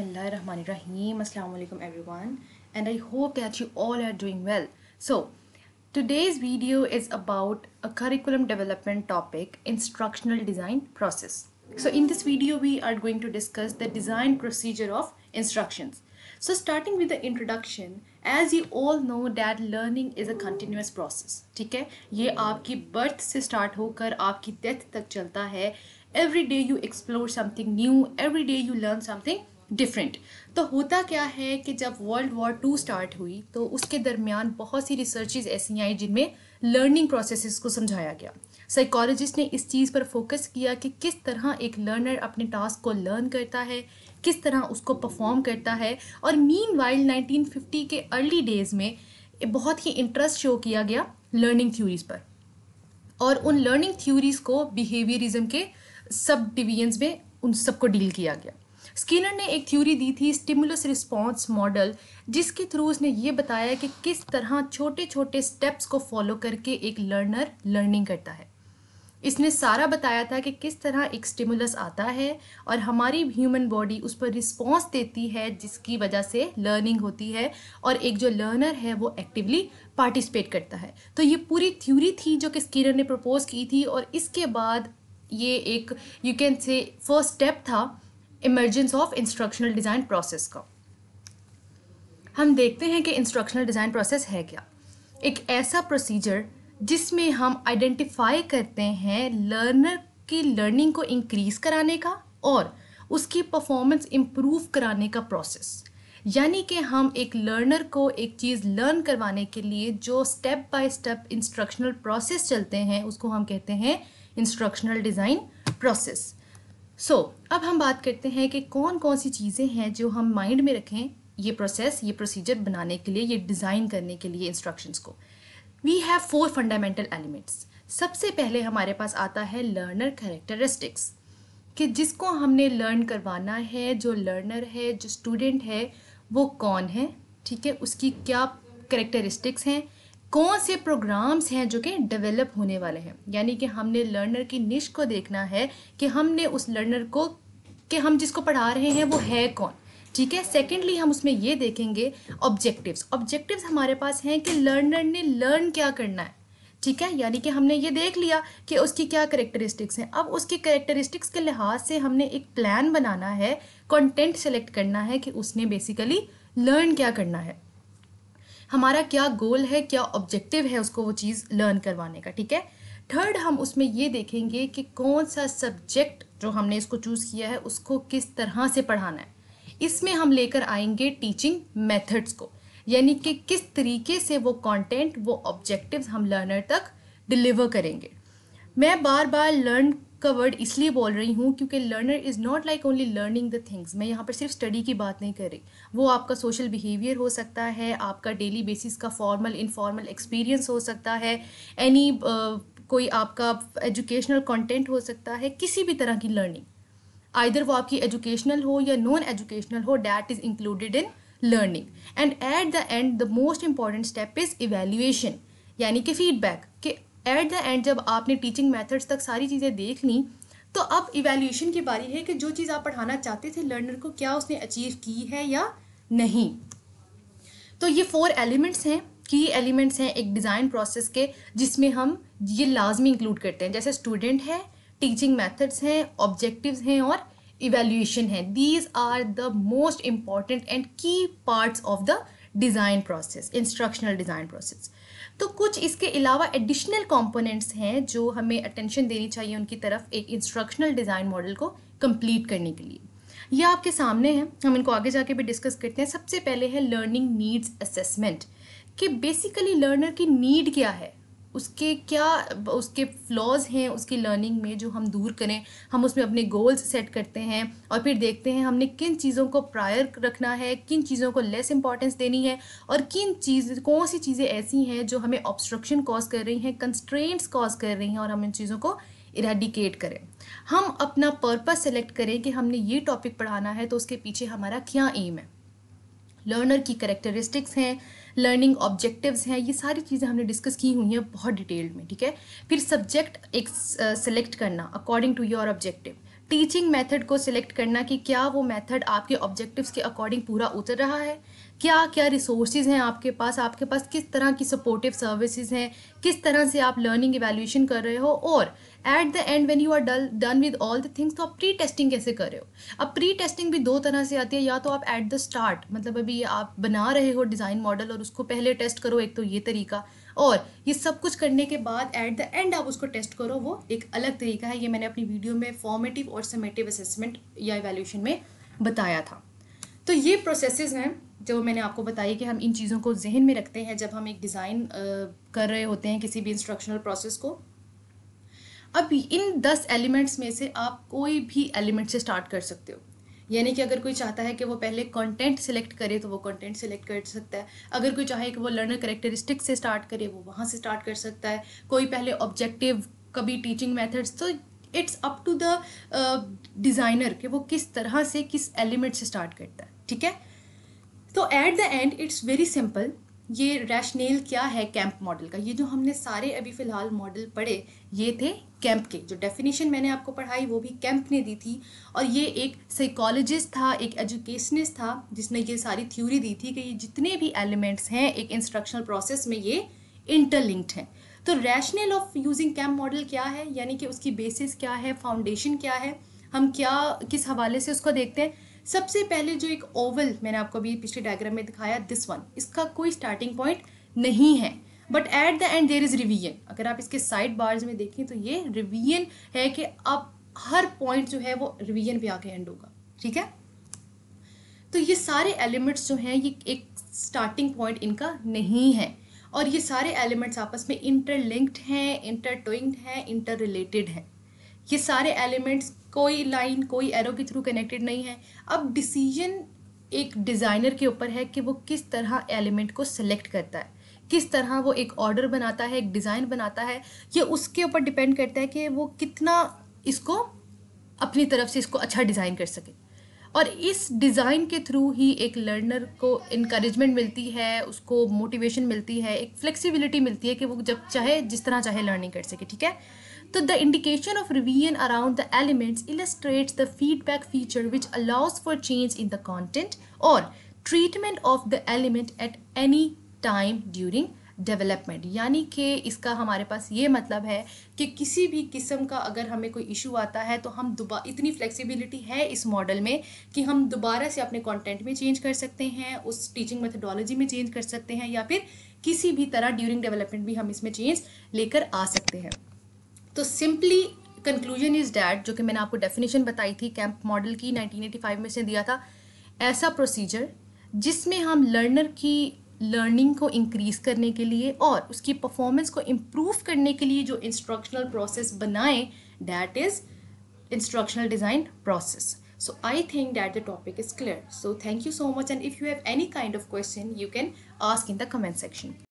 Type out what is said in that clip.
Bismillahirrahmanirrahim. Assalamu alaikum everyone and I hope that you all are doing well. So today's video is about a curriculum development topic instructional design process. So in this video we are going to discuss the design procedure of instructions. So starting with the introduction as you all know that learning is a continuous process. ठीक है ये आपकी birth से start होकर आपकी death तक चलता है every day you explore something new every day you learn something different तो होता क्या है कि जब वर्ल्ड वॉर टू स्टार्ट हुई तो उसके दरमियान बहुत सी रिसर्चेज ऐसी आई जिनमें लर्निंग प्रोसेसेस को समझाया गया साइकोलॉजिस्ट ने इस चीज़ पर फोकस किया कि किस तरह एक लर्नर अपने टास्क को लर्न करता है किस तरह उसको परफॉर्म करता है और मीन वाइल्ड फिफ्टी के अर्ली डेज़ में बहुत ही इंटरेस्ट शो किया गया लर्निंग थ्योरीज़ पर और उन लर्निंग थ्योरीज़ को बिहेवियरिज्म के सब डिवीजन में उन सबको डील किया गया स्किनर ने एक थ्योरी दी थी स्टिमुलस रिस्पॉन्स मॉडल जिसके थ्रू उसने ये बताया कि किस तरह छोटे छोटे स्टेप्स को फॉलो करके एक लर्नर लर्निंग करता है इसने सारा बताया था कि किस तरह एक स्टिमुलस आता है और हमारी ह्यूमन बॉडी उस पर रिस्पॉन्स देती है जिसकी वजह से लर्निंग होती है और एक जो लर्नर है वो एक्टिवली पार्टिसिपेट करता है तो ये पूरी थ्योरी थी जो कि स्कीनर ने प्रपोज की थी और इसके बाद ये एक you can say first step था emergence of instructional design process का हम देखते हैं कि इंस्ट्रक्शनल डिज़ाइन प्रोसेस है क्या एक ऐसा प्रोसीजर जिसमें हम आइडेंटिफाई करते हैं लर्नर की लर्निंग को इंक्रीज़ कराने का और उसकी परफॉर्मेंस इम्प्रूव कराने का प्रोसेस यानी कि हम एक लर्नर को एक चीज़ लर्न करवाने के लिए जो step by step instructional process चलते हैं उसको हम कहते हैं instructional design process so so, अब हम बात करते हैं कि कौन कौन सी चीज़ें हैं जो हम माइंड में रखें ये प्रोसेस ये प्रोसीजर बनाने के लिए ये डिज़ाइन करने के लिए इंस्ट्रक्शंस को we have four fundamental elements सबसे पहले हमारे पास आता है लर्नर करेक्टरिस्टिक्स कि जिसको हमने लर्न करवाना है जो लर्नर है जो स्टूडेंट है वो कौन है ठीक है उसकी क्या करेक्टरिस्टिक्स हैं कौन से प्रोग्राम्स हैं जो कि डेवलप होने वाले हैं यानी कि हमने लर्नर की निश को देखना है कि हमने उस लर्नर को कि हम जिसको पढ़ा रहे हैं वो है कौन ठीक है सेकेंडली हम उसमें ये देखेंगे ऑब्जेक्टिव्स ऑब्जेक्टिव्स हमारे पास हैं कि लर्नर ने लर्न क्या करना है ठीक है यानी कि हमने ये देख लिया कि उसकी क्या करेक्टरिस्टिक्स हैं अब उसकी करेक्टरिस्टिक्स के लिहाज से हमने एक प्लान बनाना है कंटेंट सेलेक्ट करना है कि उसने बेसिकली लर्न क्या करना है हमारा क्या गोल है क्या ऑब्जेक्टिव है उसको वो चीज़ लर्न करवाने का ठीक है थर्ड हम उसमें ये देखेंगे कि कौन सा सब्जेक्ट जो हमने इसको चूज़ किया है उसको किस तरह से पढ़ाना है इसमें हम लेकर आएंगे टीचिंग मेथड्स को यानी कि किस तरीके से वो कंटेंट वो ऑब्जेक्टिव्स हम लर्नर तक डिलीवर करेंगे मैं बार बार लर्न का वर्ड इसलिए बोल रही हूँ क्योंकि learner is not like only learning the things मैं यहाँ पर सिर्फ स्टडी की बात नहीं कर रही वो आपका सोशल बिहेवियर हो सकता है आपका डेली बेसिस का फॉर्मल इनफॉर्मल एक्सपीरियंस हो सकता है एनी uh, कोई आपका एजुकेशनल कंटेंट हो सकता है किसी भी तरह की लर्निंग आइदर वो आपकी एजुकेशनल हो या नॉन एजुकेशनल हो that is included in learning and at the end the most important step is evaluation यानी कि फीडबैक एट द एंड जब आपने टीचिंग मेथड्स तक सारी चीज़ें देख ली तो अब इवेल्यूशन की बारी है कि जो चीज़ आप पढ़ाना चाहते थे लर्नर को क्या उसने अचीव की है या नहीं तो ये फोर एलिमेंट्स हैं की एलिमेंट्स हैं एक डिज़ाइन प्रोसेस के जिसमें हम ये लाजमी इंक्लूड करते हैं जैसे स्टूडेंट है टीचिंग मेथड्स हैं ऑब्जेक्टिव्स हैं और इवेल्यूशन है these are the most important and key parts of the design process instructional design process तो कुछ इसके अलावा एडिशनल कॉम्पोनेंट्स हैं जो हमें अटेंशन देनी चाहिए उनकी तरफ एक इंस्ट्रक्शनल डिज़ाइन मॉडल को कंप्लीट करने के लिए यह आपके सामने हैं हम इनको आगे जाके भी डिस्कस करते हैं सबसे पहले है लर्निंग नीड्स असेसमेंट कि बेसिकली लर्नर की नीड क्या है उसके क्या उसके फ्लॉज हैं उसकी लर्निंग में जो हम दूर करें हम उसमें अपने गोल्स सेट करते हैं और फिर देखते हैं हमने किन चीज़ों को प्रायर रखना है किन चीज़ों को लेस इंपॉर्टेंस देनी है और किन चीज़ कौन सी चीज़ें ऐसी हैं जो हमें ऑब्स्ट्रक्शन कॉज कर रही हैं कंस्ट्रेंट्स कॉज कर रही हैं और हम इन चीज़ों को इराडिकेट करें हम अपना पर्पस सेलेक्ट करें कि हमने ये टॉपिक पढ़ाना है तो उसके पीछे हमारा क्या एम है लर्नर की करेक्टरिस्टिक्स हैं लर्निंग ऑब्जेक्टिव्स हैं ये सारी चीज़ें हमने डिस्कस की हुई हैं बहुत डिटेल्ड में ठीक है फिर सब्जेक्ट एक सेलेक्ट uh, करना according to your objective teaching method को सिलेक्ट करना कि क्या वो मेथड आपके ऑब्जेक्टिव्स के अकॉर्डिंग पूरा उतर रहा है क्या क्या रिसोर्सेज हैं आपके पास आपके पास किस तरह की सपोर्टिव सर्विसेज हैं किस तरह से आप लर्निंग इवेल्यूशन कर रहे हो और at the end when you are dull done with all the things तो आप प्री टेस्टिंग कैसे कर रहे हो अब प्री टेस्टिंग भी दो तरह से आती है या तो आप एट द स्टार्ट मतलब अभी आप बना रहे हो डिज़ाइन मॉडल और उसको पहले टेस्ट करो एक तो ये तरीका और ये सब कुछ करने के बाद एट द एंड आप उसको टेस्ट करो वो एक अलग तरीका है ये मैंने अपनी वीडियो में फॉर्मेटिव और समेटिव असेसमेंट या एवेल्यूशन में बताया था तो ये प्रोसेसेस हैं जो मैंने आपको बताई कि हम इन चीज़ों को जहन में रखते हैं जब हम एक डिज़ाइन कर रहे होते हैं किसी भी इंस्ट्रक्शनल प्रोसेस को अब इन दस एलिमेंट्स में से आप कोई भी एलिमेंट से स्टार्ट कर सकते हो यानी कि अगर कोई चाहता है कि वो पहले कंटेंट सेलेक्ट करे तो वो कंटेंट सेलेक्ट कर सकता है अगर कोई चाहे कि वो लर्नर करेक्टरिस्टिक से स्टार्ट करे वो वहाँ से स्टार्ट कर सकता है कोई पहले ऑब्जेक्टिव कभी टीचिंग मेथड्स तो it's up to the designer कि वो किस तरह से किस एलिमेंट से स्टार्ट करता है ठीक है तो at the end it's very simple ये रैशनेल क्या है कैंप मॉडल का ये जो हमने सारे अभी फ़िलहाल मॉडल पढ़े ये थे कैंप के जो डेफिनेशन मैंने आपको पढ़ाई वो भी कैंप ने दी थी और ये एक साइकोलॉजिस्ट था एक एजुकेशनिस्ट था जिसने ये सारी थ्योरी दी थी कि ये जितने भी एलिमेंट्स हैं एक इंस्ट्रक्शनल प्रोसेस में ये इंटरलिंक्ड हैं तो rationale of using Kemp model क्या है यानी कि उसकी बेसिस क्या है फाउंडेशन क्या है हम क्या किस हवाले से उसको देखते हैं सबसे पहले जो एक ओवल मैंने आपको अभी पिछले डायग्राम में दिखाया दिस वन इसका कोई स्टार्टिंग पॉइंट नहीं है but at the end there is revision अगर आप इसके साइड बार्स में देखें तो ये रिवीजन है कि अब हर पॉइंट जो है वो रिवीजन पे आके एंड होगा ठीक है तो ये सारे एलिमेंट्स जो हैं ये एक स्टार्टिंग पॉइंट इनका नहीं है और ये सारे एलिमेंट्स आपस में इंटरलिंक्ड हैं इंटरटोइंग हैं इंटर रिलेटेड हैं ये सारे एलिमेंट्स कोई लाइन कोई एरो के थ्रू कनेक्टेड नहीं है अब डिसीजन एक डिज़ाइनर के ऊपर है कि वो किस तरह एलिमेंट को सिलेक्ट करता है किस तरह वो एक ऑर्डर बनाता है एक डिज़ाइन बनाता है ये उसके ऊपर डिपेंड करता है कि वो कितना इसको अपनी तरफ से इसको अच्छा डिज़ाइन कर सके और इस डिज़ाइन के थ्रू ही एक लर्नर को इनक्रेजमेंट मिलती है उसको मोटिवेशन मिलती है एक फ्लेक्सिबिलिटी मिलती है कि वो जब चाहे जिस तरह चाहे लर्निंग कर सके ठीक है So तो the indication of revision around the elements illustrates the feedback feature which allows for change in the content or treatment of the element at any time during development यानी कि इसका हमारे पास ये मतलब है कि किसी भी किस्म का अगर हमें कोई इशू आता है तो हम दोबा इतनी फ्लेक्सिबिलिटी है इस मॉडल में कि हम दोबारा से अपने कंटेंट में चेंज कर सकते हैं उस टीचिंग मेथडोलॉजी में चेंज कर सकते हैं या फिर किसी भी तरह ड्यूरिंग डेवलपमेंट भी हम इसमें चेंज लेकर आ सकते हैं तो सिंपली कंक्लूजन इज डैट जो कि मैंने आपको डेफिनेशन बताई थी कैंप मॉडल की 1985 में से दिया था ऐसा प्रोसीजर जिसमें हम लर्नर की लर्निंग को इंक्रीज करने के लिए और उसकी परफॉर्मेंस को इम्प्रूव करने के लिए जो इंस्ट्रक्शनल प्रोसेस बनाएं that is instructional design process so I think that the topic is clear so thank you so much and if you have any kind of question you can ask in the comment section